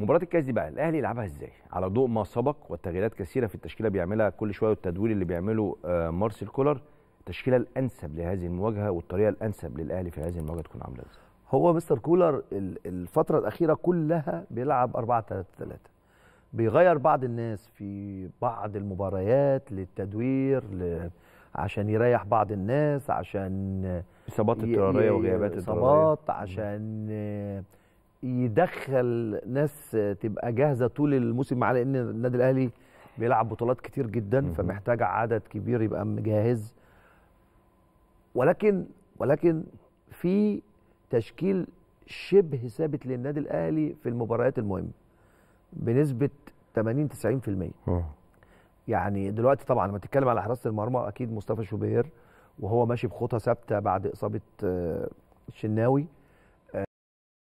مباراه الكاس دي بقى الاهلي يلعبها ازاي على ضوء ما سبق والتغييرات كثيره في التشكيله بيعملها كل شويه والتدوير اللي بيعمله آه، مارسيل كولر التشكيله الانسب لهذه المواجهه والطريقه الانسب للاهلي في هذه المواجهه تكون عامله ازاي هو مستر كولر الفتره الاخيره كلها بيلعب 4 3 3 بيغير بعض الناس في بعض المباريات للتدوير ل... عشان يريح بعض الناس عشان اصابات اضطراريه وغيابات اضطراريه عشان عشان يدخل ناس تبقى جاهزه طول الموسم على ان النادي الاهلي بيلعب بطولات كتير جدا فمحتاج عدد كبير يبقى مجهز ولكن ولكن في تشكيل شبه ثابت للنادي الاهلي في المباريات المهمه بنسبه 80 90% يعني دلوقتي طبعا لما تتكلم على حراسه المرمى اكيد مصطفى شوبير وهو ماشي بخطى ثابته بعد اصابه آه، الشناوي